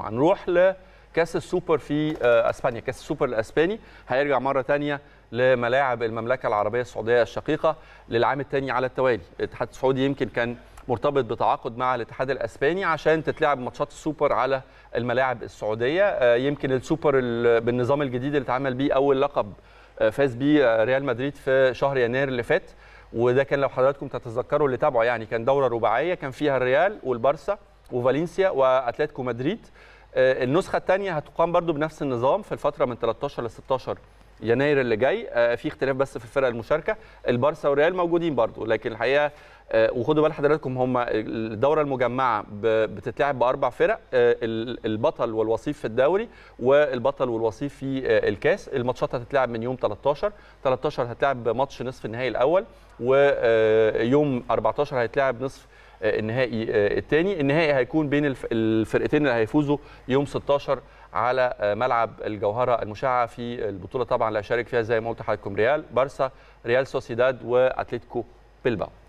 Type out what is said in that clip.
هنروح لكاس السوبر في آه، اسبانيا كاس السوبر الاسباني هيرجع مره ثانيه لملاعب المملكه العربيه السعوديه الشقيقه للعام الثاني على التوالي الاتحاد السعودي يمكن كان مرتبط بتعاقد مع الاتحاد الاسباني عشان تتلعب ماتشات السوبر على الملاعب السعوديه آه، يمكن السوبر بالنظام الجديد اللي اتعمل بيه اول لقب آه، فاز بيه ريال مدريد في شهر يناير اللي فات وده كان لو حضراتكم تتذكروا اللي تابعوا يعني كان دوره رباعيه كان فيها الريال والبارسا وفالنسيا واتلتيكو مدريد آه، النسخه الثانيه هتقام برضو بنفس النظام في الفتره من 13 ل 16 يناير اللي جاي آه، في اختلاف بس في الفرق المشاركه البارسا والريال موجودين برضو لكن الحقيقه آه، وخدوا بال حضراتكم هم الدوره المجمعه بتتلعب باربع فرق البطل والوصيف في الدوري والبطل والوصيف في الكاس الماتشات هتتلعب من يوم 13 13 هتلعب ماتش نصف النهائي الاول ويوم 14 هيتلعب نصف آه، النهائي آه، الثاني النهائي هيكون بين الفرقتين اللي هيفوزوا يوم 16 على آه، ملعب الجوهره المشعه في البطوله طبعا اللي هيشارك فيها زي ما قلت ريال بارسا ريال سوسيداد واتلتيكو بلباو